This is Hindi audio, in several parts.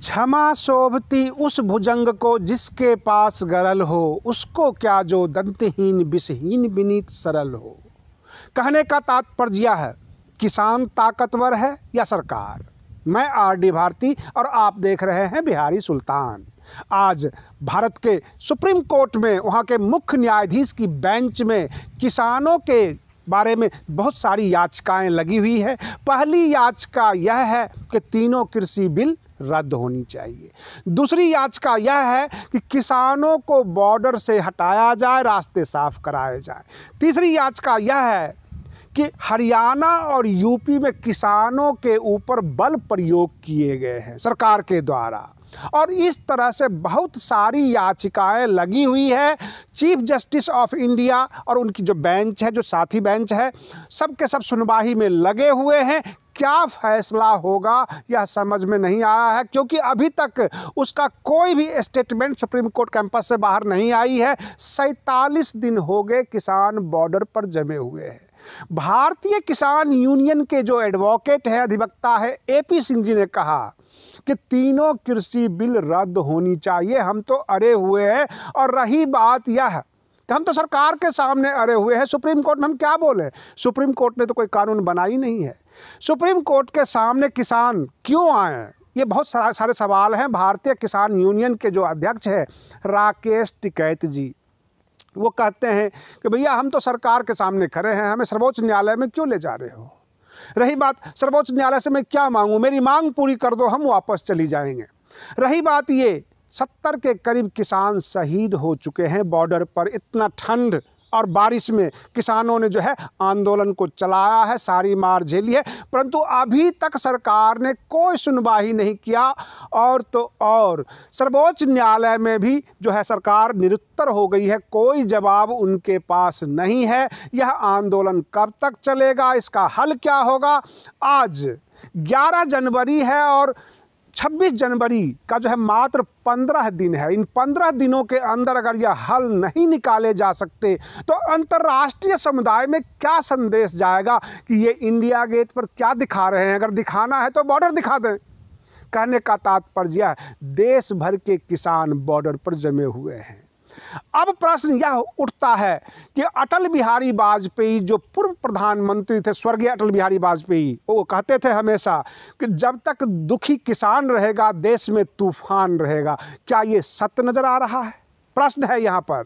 क्षमा शोभती उस भुजंग को जिसके पास गरल हो उसको क्या जो दंतहीन विषहीन विनीत सरल हो कहने का तात्पर्य यह है किसान ताकतवर है या सरकार मैं आर डी भारती और आप देख रहे हैं बिहारी सुल्तान आज भारत के सुप्रीम कोर्ट में वहाँ के मुख्य न्यायाधीश की बेंच में किसानों के बारे में बहुत सारी याचिकाएं लगी हुई है पहली याचिका यह है कि तीनों कृषि बिल रद्द होनी चाहिए दूसरी याचिका यह है कि किसानों को बॉर्डर से हटाया जाए रास्ते साफ कराए जाए तीसरी याचिका यह है कि हरियाणा और यूपी में किसानों के ऊपर बल प्रयोग किए गए हैं सरकार के द्वारा और इस तरह से बहुत सारी याचिकाएं लगी हुई है चीफ जस्टिस ऑफ इंडिया और उनकी जो बेंच है जो साथी बेंच है सब सब सुनवाई में लगे हुए हैं क्या फैसला होगा यह समझ में नहीं आया है क्योंकि अभी तक उसका कोई भी स्टेटमेंट सुप्रीम कोर्ट कैंपस से बाहर नहीं आई है सैतालीस दिन हो गए किसान बॉर्डर पर जमे हुए हैं भारतीय किसान यूनियन के जो एडवोकेट है अधिवक्ता है एपी सिंह जी ने कहा कि तीनों कृषि बिल रद्द होनी चाहिए हम तो अरे हुए हैं और रही बात यह कि हम तो सरकार के सामने अड़े हुए हैं सुप्रीम कोर्ट में हम क्या बोले सुप्रीम कोर्ट ने तो कोई कानून बनाई नहीं है सुप्रीम कोर्ट के सामने किसान क्यों आए हैं ये बहुत सारा सारे सवाल हैं भारतीय किसान यूनियन के जो अध्यक्ष हैं राकेश टिकैत जी वो कहते हैं कि भैया हम तो सरकार के सामने खड़े हैं हमें सर्वोच्च न्यायालय में क्यों ले जा रहे हो रही बात सर्वोच्च न्यायालय से मैं क्या मांगूँ मेरी मांग पूरी कर दो हम वापस चली जाएंगे रही बात ये सत्तर के करीब किसान शहीद हो चुके हैं बॉर्डर पर इतना ठंड और बारिश में किसानों ने जो है आंदोलन को चलाया है सारी मार झेली है परंतु अभी तक सरकार ने कोई सुनवाई नहीं किया और तो और सर्वोच्च न्यायालय में भी जो है सरकार निरुत्तर हो गई है कोई जवाब उनके पास नहीं है यह आंदोलन कब तक चलेगा इसका हल क्या होगा आज 11 जनवरी है और 26 जनवरी का जो है मात्र 15 दिन है इन 15 दिनों के अंदर अगर यह हल नहीं निकाले जा सकते तो अंतर्राष्ट्रीय समुदाय में क्या संदेश जाएगा कि ये इंडिया गेट पर क्या दिखा रहे हैं अगर दिखाना है तो बॉर्डर दिखा दें कहने का तात्पर्य देश भर के किसान बॉर्डर पर जमे हुए हैं अब प्रश्न यह उठता है कि अटल बिहारी वाजपेयी जो पूर्व प्रधानमंत्री थे स्वर्गीय अटल बिहारी वाजपेयी वो कहते थे हमेशा कि जब तक दुखी किसान रहेगा देश में तूफान रहेगा क्या ये सत्य नज़र आ रहा है प्रश्न है यहाँ पर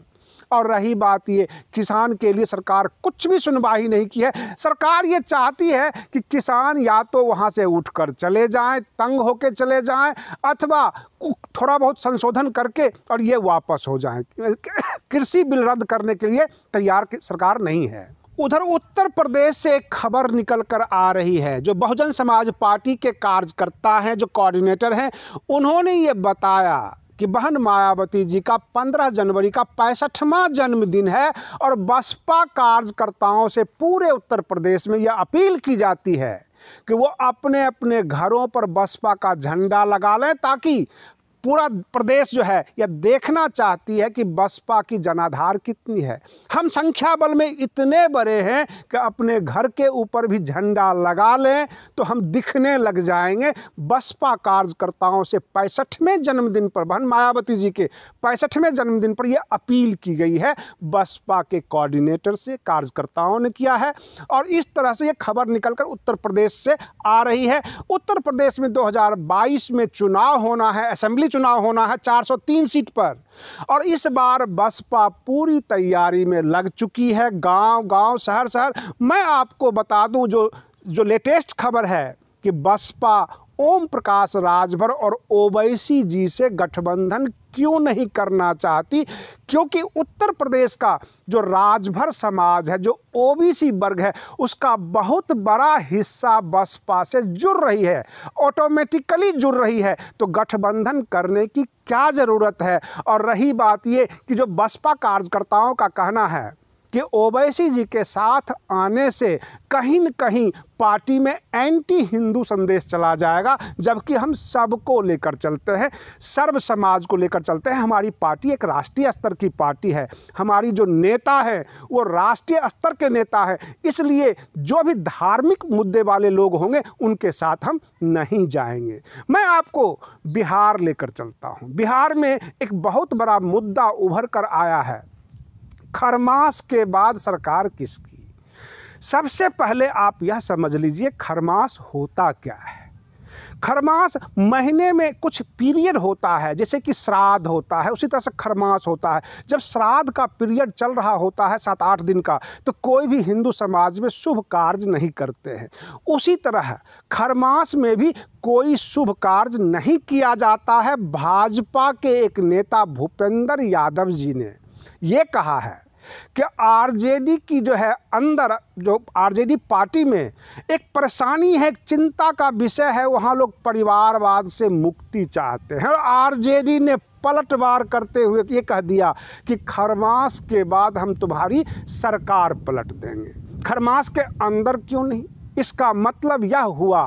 और रही बात ये किसान के लिए सरकार कुछ भी सुनवाई नहीं की है सरकार ये चाहती है कि किसान या तो वहाँ से उठकर चले जाएं तंग होकर चले जाएं अथवा थोड़ा बहुत संशोधन करके और ये वापस हो जाएं कृषि बिल रद्द करने के लिए तैयार सरकार नहीं है उधर उत्तर प्रदेश से एक खबर निकल कर आ रही है जो बहुजन समाज पार्टी के कार्यकर्ता हैं जो कोऑर्डिनेटर हैं उन्होंने ये बताया कि बहन मायावती जी का 15 जनवरी का पैंसठवा जन्मदिन है और बसपा कार्यकर्ताओं से पूरे उत्तर प्रदेश में यह अपील की जाती है कि वो अपने अपने घरों पर बसपा का झंडा लगा लें ताकि पूरा प्रदेश जो है यह देखना चाहती है कि बसपा की जनाधार कितनी है हम संख्या बल में इतने बड़े हैं कि अपने घर के ऊपर भी झंडा लगा लें तो हम दिखने लग जाएंगे बसपा कार्यकर्ताओं से पैंसठवें जन्मदिन पर बहन मायावती जी के पैंसठवें जन्मदिन पर यह अपील की गई है बसपा के कोऑर्डिनेटर से कार्यकर्ताओं ने किया है और इस तरह से यह खबर निकलकर उत्तर प्रदेश से आ रही है उत्तर प्रदेश में दो में चुनाव होना है असेंबली चुनाव होना है 403 सीट पर और इस बार बसपा पूरी तैयारी में लग चुकी है गांव गांव शहर शहर मैं आपको बता दूं जो जो लेटेस्ट खबर है कि बसपा ओम प्रकाश राजभर और ओवैसी जी से गठबंधन क्यों नहीं करना चाहती क्योंकि उत्तर प्रदेश का जो राजभर समाज है जो ओबीसी वर्ग है उसका बहुत बड़ा हिस्सा बसपा से जुड़ रही है ऑटोमेटिकली जुड़ रही है तो गठबंधन करने की क्या ज़रूरत है और रही बात ये कि जो बसपा कार्यकर्ताओं का कहना है कि ओवैसी जी के साथ आने से कहीं न कहीं पार्टी में एंटी हिंदू संदेश चला जाएगा जबकि हम सबको लेकर चलते हैं सर्व समाज को लेकर चलते हैं हमारी पार्टी एक राष्ट्रीय स्तर की पार्टी है हमारी जो नेता है वो राष्ट्रीय स्तर के नेता है इसलिए जो भी धार्मिक मुद्दे वाले लोग होंगे उनके साथ हम नहीं जाएंगे मैं आपको बिहार लेकर चलता हूँ बिहार में एक बहुत बड़ा मुद्दा उभर कर आया है खरमास के बाद सरकार किसकी सबसे पहले आप यह समझ लीजिए खरमास होता क्या है खरमास महीने में कुछ पीरियड होता है जैसे कि श्राद्ध होता है उसी तरह से खरमास होता है जब श्राद्ध का पीरियड चल रहा होता है सात आठ दिन का तो कोई भी हिंदू समाज में शुभ कार्य नहीं करते हैं उसी तरह खरमास में भी कोई शुभ कार्य नहीं किया जाता है भाजपा के एक नेता भूपेंद्र यादव जी ने ये कहा है कि आरजेडी की जो है अंदर जो आरजेडी पार्टी में एक परेशानी है एक चिंता का विषय है वहाँ लोग परिवारवाद से मुक्ति चाहते हैं और आरजेडी ने पलटवार करते हुए ये कह दिया कि खरमास के बाद हम तुम्हारी सरकार पलट देंगे खरमास के अंदर क्यों नहीं इसका मतलब यह हुआ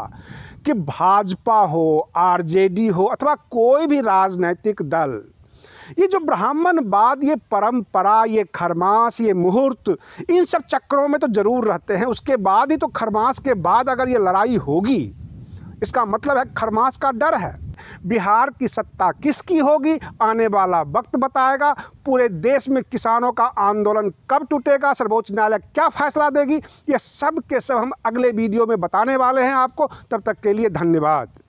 कि भाजपा हो आरजेडी हो अथवा कोई भी राजनैतिक दल ये जो ब्राह्मण बाद ये परंपरा ये खरमास ये मुहूर्त इन सब चक्रों में तो ज़रूर रहते हैं उसके बाद ही तो खरमास के बाद अगर ये लड़ाई होगी इसका मतलब है खरमास का डर है बिहार की सत्ता किसकी होगी आने वाला वक्त बताएगा पूरे देश में किसानों का आंदोलन कब टूटेगा सर्वोच्च न्यायालय क्या फैसला देगी ये सब के सब हम अगले वीडियो में बताने वाले हैं आपको तब तक के लिए धन्यवाद